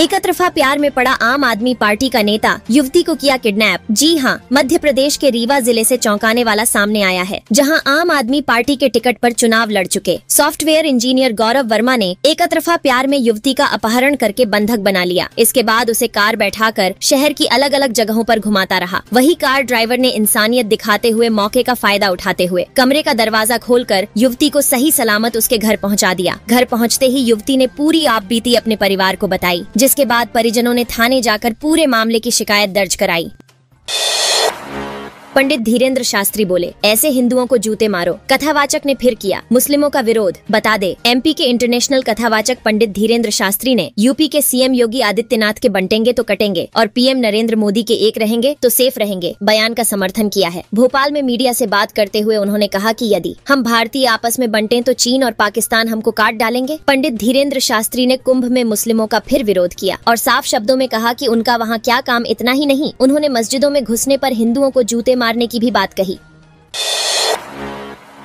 एक तरफा प्यार में पड़ा आम आदमी पार्टी का नेता युवती को किया किडनैप जी हाँ मध्य प्रदेश के रीवा जिले से चौंकाने वाला सामने आया है जहां आम आदमी पार्टी के टिकट पर चुनाव लड़ चुके सॉफ्टवेयर इंजीनियर गौरव वर्मा ने एक तरफा प्यार में युवती का अपहरण करके बंधक बना लिया इसके बाद उसे कार बैठा कर शहर की अलग अलग जगहों आरोप घुमाता रहा वही कार ड्राइवर ने इंसानियत दिखाते हुए मौके का फायदा उठाते हुए कमरे का दरवाजा खोल युवती को सही सलामत उसके घर पहुँचा दिया घर पहुँचते ही युवती ने पूरी आप बीती अपने परिवार को बताई जिस जिसके बाद परिजनों ने थाने जाकर पूरे मामले की शिकायत दर्ज कराई पंडित धीरेन्द्र शास्त्री बोले ऐसे हिंदुओं को जूते मारो कथावाचक ने फिर किया मुस्लिमों का विरोध बता दे एमपी के इंटरनेशनल कथावाचक पंडित धीरेन्द्र शास्त्री ने यूपी के सीएम योगी आदित्यनाथ के बंटेंगे तो कटेंगे और पीएम नरेंद्र मोदी के एक रहेंगे तो सेफ रहेंगे बयान का समर्थन किया है भोपाल में मीडिया ऐसी बात करते हुए उन्होंने कहा की यदि हम भारतीय आपस में बंटे तो चीन और पाकिस्तान हमको काट डालेंगे पंडित धीरेन्द्र शास्त्री ने कुंभ में मुस्लिमों का फिर विरोध किया और साफ शब्दों में कहा की उनका वहाँ क्या काम इतना ही नहीं उन्होंने मस्जिदों में घुसने आरोप हिंदुओं को जूते मारने की भी बात कही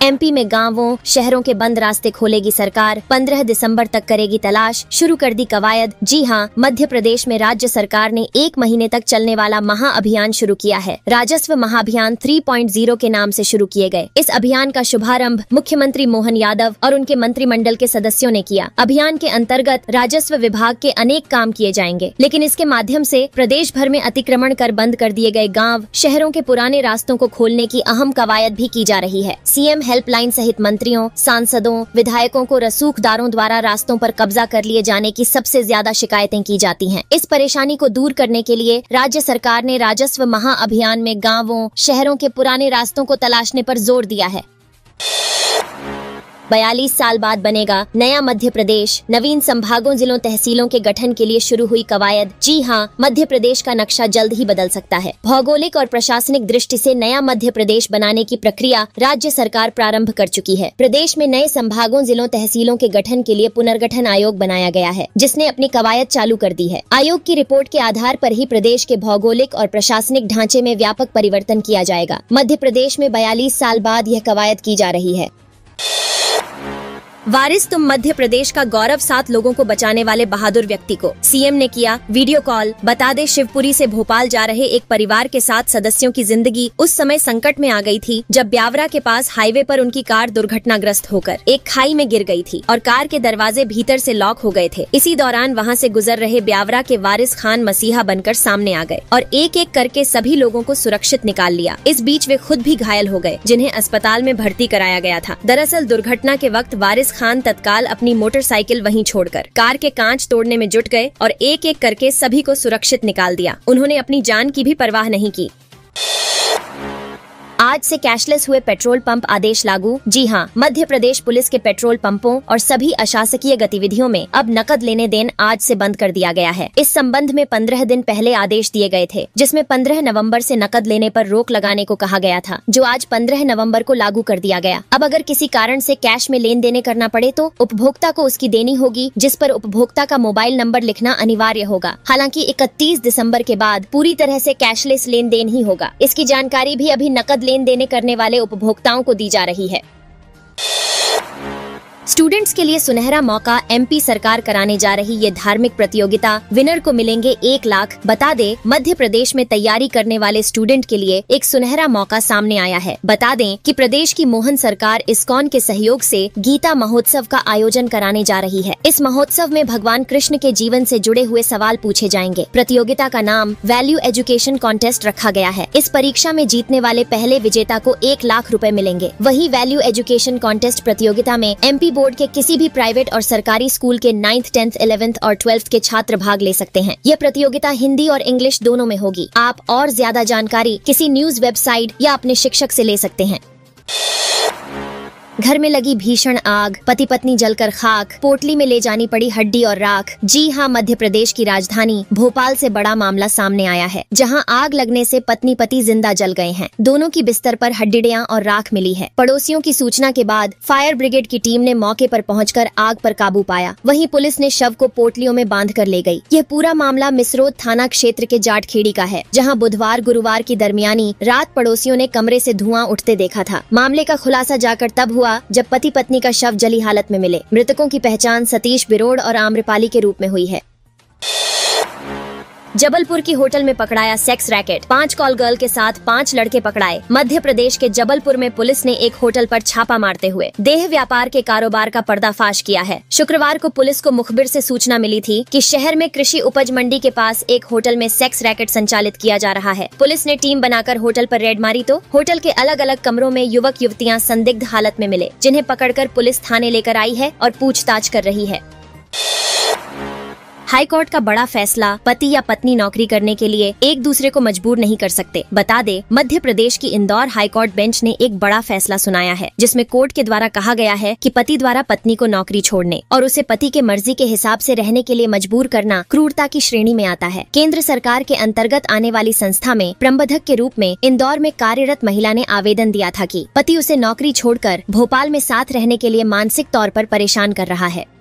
एमपी में गांवों शहरों के बंद रास्ते खोलेगी सरकार 15 दिसंबर तक करेगी तलाश शुरू कर दी कवायद जी हाँ मध्य प्रदेश में राज्य सरकार ने एक महीने तक चलने वाला महाअभियान शुरू किया है राजस्व महाअभियान 3.0 के नाम से शुरू किए गए इस अभियान का शुभारंभ मुख्यमंत्री मोहन यादव और उनके मंत्रिमंडल के सदस्यों ने किया अभियान के अंतर्गत राजस्व विभाग के अनेक काम किए जाएंगे लेकिन इसके माध्यम से प्रदेश भर में अतिक्रमण कर बंद कर दिए गए गाँव शहरों के पुराने रास्तों को खोलने की अहम कवायद भी की जा रही है सीएम है हेल्पलाइन सहित मंत्रियों सांसदों विधायकों को रसूखदारों द्वारा रास्तों पर कब्जा कर लिए जाने की सबसे ज्यादा शिकायतें की जाती हैं। इस परेशानी को दूर करने के लिए राज्य सरकार ने राजस्व महा अभियान में गाँवों शहरों के पुराने रास्तों को तलाशने पर जोर दिया है बयालीस साल बाद बनेगा नया मध्य प्रदेश नवीन संभागों जिलों तहसीलों के गठन के लिए शुरू हुई कवायद जी हाँ मध्य प्रदेश का नक्शा जल्द ही बदल सकता है भौगोलिक और प्रशासनिक दृष्टि से नया मध्य प्रदेश बनाने की प्रक्रिया राज्य सरकार प्रारंभ कर चुकी है प्रदेश में नए संभागों जिलों तहसीलों के गठन के लिए पुनर्गठन आयोग बनाया गया है जिसने अपनी कवायद चालू कर दी है आयोग की रिपोर्ट के आधार पर ही प्रदेश के भौगोलिक और प्रशासनिक ढांचे में व्यापक परिवर्तन किया जाएगा मध्य प्रदेश में बयालीस साल बाद यह कवायद की जा रही है वारिस तुम मध्य प्रदेश का गौरव सात लोगों को बचाने वाले बहादुर व्यक्ति को सीएम ने किया वीडियो कॉल बता दे शिवपुरी से भोपाल जा रहे एक परिवार के साथ सदस्यों की जिंदगी उस समय संकट में आ गई थी जब ब्यावरा के पास हाईवे पर उनकी कार दुर्घटनाग्रस्त होकर एक खाई में गिर गई थी और कार के दरवाजे भीतर से लॉक हो गए थे इसी दौरान वहाँ से गुजर रहे ब्यावरा के वारिस खान मसीहा बनकर सामने आ गए और एक एक करके सभी लोगों को सुरक्षित निकाल लिया इस बीच वे खुद भी घायल हो गए जिन्हें अस्पताल में भर्ती कराया गया था दरअसल दुर्घटना के वक्त वारिस खान तत्काल अपनी मोटरसाइकिल वहीं छोड़कर कार के कांच तोड़ने में जुट गए और एक एक करके सभी को सुरक्षित निकाल दिया उन्होंने अपनी जान की भी परवाह नहीं की आज से कैशलेस हुए पेट्रोल पंप आदेश लागू जी हाँ मध्य प्रदेश पुलिस के पेट्रोल पंपों और सभी अशासकीय गतिविधियों में अब नकद लेने देन आज से बंद कर दिया गया है इस संबंध में पंद्रह दिन पहले आदेश दिए गए थे जिसमे पंद्रह नवम्बर ऐसी नकद लेने आरोप रोक लगाने को कहा गया था जो आज पंद्रह नवम्बर को लागू कर दिया गया अब अगर किसी कारण ऐसी कैश में लेन देने करना पड़े तो उपभोक्ता को उसकी देनी होगी जिस पर उपभोक्ता का मोबाइल नंबर लिखना अनिवार्य होगा हालांकि इकतीस दिसम्बर के बाद पूरी तरह ऐसी कैशलेस लेन देन ही होगा इसकी जानकारी भी अभी नकद लेन देने करने वाले उपभोक्ताओं को दी जा रही है स्टूडेंट्स के लिए सुनहरा मौका एमपी सरकार कराने जा रही ये धार्मिक प्रतियोगिता विनर को मिलेंगे एक लाख बता दे मध्य प्रदेश में तैयारी करने वाले स्टूडेंट के लिए एक सुनहरा मौका सामने आया है बता दें कि प्रदेश की मोहन सरकार इसकॉन के सहयोग से गीता महोत्सव का आयोजन कराने जा रही है इस महोत्सव में भगवान कृष्ण के जीवन ऐसी जुड़े हुए सवाल पूछे जाएंगे प्रतियोगिता का नाम वैल्यू एजुकेशन कॉन्टेस्ट रखा गया है इस परीक्षा में जीतने वाले पहले विजेता को एक लाख रूपए मिलेंगे वही वैल्यू एजुकेशन कॉन्टेस्ट प्रतियोगिता में एम बोर्ड के किसी भी प्राइवेट और सरकारी स्कूल के नाइन्थ टेंथ इलेवेंथ और ट्वेल्थ के छात्र भाग ले सकते हैं यह प्रतियोगिता हिंदी और इंग्लिश दोनों में होगी आप और ज्यादा जानकारी किसी न्यूज वेबसाइट या अपने शिक्षक ऐसी ले सकते हैं घर में लगी भीषण आग पति पत्नी जलकर खाक पोटली में ले जानी पड़ी हड्डी और राख जी हाँ मध्य प्रदेश की राजधानी भोपाल से बड़ा मामला सामने आया है जहाँ आग लगने से पत्नी पति जिंदा जल गए हैं दोनों की बिस्तर पर हड्डियां और राख मिली है पड़ोसियों की सूचना के बाद फायर ब्रिगेड की टीम ने मौके पर पहुंचकर आग पर काबू पाया वहीं पुलिस ने शव को पोटलियों में बांध कर ले गई यह पूरा मामला मिसरोद थाना क्षेत्र के जाटखेड़ी का है जहां बुधवार गुरुवार की दरमियानी रात पड़ोसियों ने कमरे से धुआं उठते देखा था मामले का खुलासा जाकर तब हुआ हुआ जब पति पत्नी का शव जली हालत में मिले मृतकों की पहचान सतीश बिरोड और आम्रपाली के रूप में हुई है जबलपुर की होटल में पकड़ाया सेक्स रैकेट पांच कॉल गर्ल के साथ पांच लड़के पकड़ाए मध्य प्रदेश के जबलपुर में पुलिस ने एक होटल पर छापा मारते हुए देह व्यापार के कारोबार का पर्दाफाश किया है शुक्रवार को पुलिस को मुखबिर से सूचना मिली थी कि शहर में कृषि उपज मंडी के पास एक होटल में सेक्स रैकेट संचालित किया जा रहा है पुलिस ने टीम बनाकर होटल पर रेड मारी तो होटल के अलग अलग कमरों में युवक युवतियाँ संदिग्ध हालत में मिले जिन्हें पकड़कर पुलिस थाने लेकर आई है और पूछताछ कर रही है हाई कोर्ट का बड़ा फैसला पति या पत्नी नौकरी करने के लिए एक दूसरे को मजबूर नहीं कर सकते बता दे मध्य प्रदेश की इंदौर हाई कोर्ट बेंच ने एक बड़ा फैसला सुनाया है जिसमे कोर्ट के द्वारा कहा गया है की पति द्वारा पत्नी को नौकरी छोड़ने और उसे पति के मर्जी के हिसाब ऐसी रहने के लिए मजबूर करना क्रूरता की श्रेणी में आता है केंद्र सरकार के अंतर्गत आने वाली संस्था में प्रबंधक के रूप में इंदौर में कार्यरत महिला ने आवेदन दिया था कि पति उसे नौकरी छोड़कर भोपाल में साथ रहने के लिए मानसिक तौर पर परेशान कर रहा है